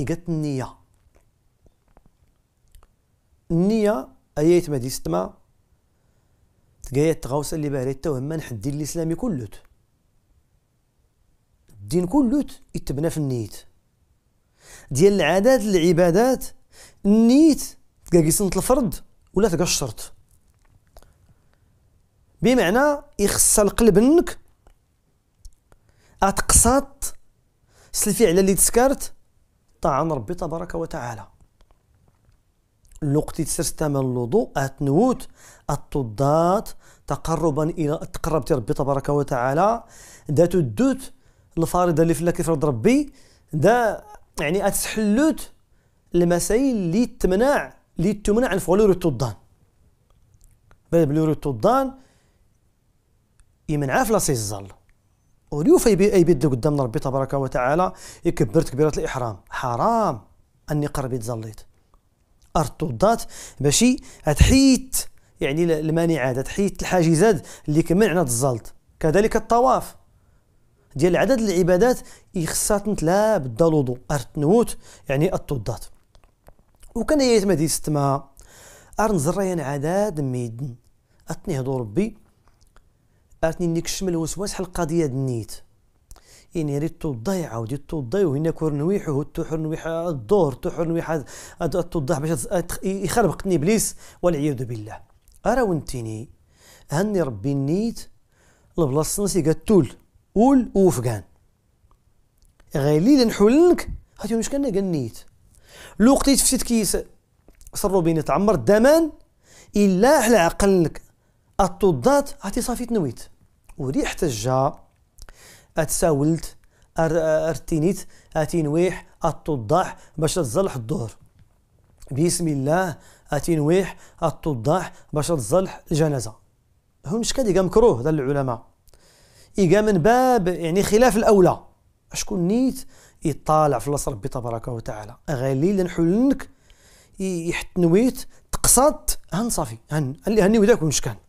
اجت النية النية هي دي ستما تقايا التغاوسة اللي باهري التوهم الدين الإسلامي كلوت الدين كلوت يتبنى في النيت ديال العادات العبادات النيت تلقى سنة الفرض ولا تقشرت الشرط بمعنى يخص القلب انك اتقصات على اللي تسكرت طاعن ربي تبارك وتعالى تسرست من الوضوء اتنوت التضات تقربا الى تقربت ربي تبارك وتعالى ذات الدوت الفريضه اللي فلا كيفرض ربي دا يعني اتسحلوت المسائل اللي تمنع اللي تمنع عن فعل التضان بل التضان يمنع في لاصي الظل أوليوف يبيد قدام ربي تبارك وتعالى يكبر تكبيرة الإحرام حرام أني قربي تزليت أرتضات باش تحيت يعني المانعات تحيت الحاجزات اللي كمل كمنعنا الزلط كذلك الطواف ديال عدد العبادات يخصها تنتلا بدا الوضوء ارتنوت يعني الطضات وكان يتما ديستما ارنزريان عدد ميدن اتنهضو ربي نيك نكشم الوسواس حل القضيه د النيت يعني ريت الضيعة ودي الضيع وهنا كور نويحه حر نويح الدور حر نويح ضيع باش يخربقني إبليس والعياذ بالله أرى ونتيني هني ربي النيت البلاصة نسي قال تول ول وفقان غيلي لنحولنك هاتي واش كان قال لو قتيت يتفسد كيس صرو بين تعمر الدمان إلا على عقلك الطودات عتي صافي تنويت وريحة الجا اتساولت ارتينيت اتي نويح التوضاح باش تزلح الظهر بسم الله اتي نويح التوضاح باش تزلح الجنازة هون مش كادي مكروه ذا العلماء كا من باب يعني خلاف الأولى شكون نيت يطالع في الله ربي تبارك وتعالى غالي نحلنك يحت نويت تقصد هن صافي هن اللي هني وداك كان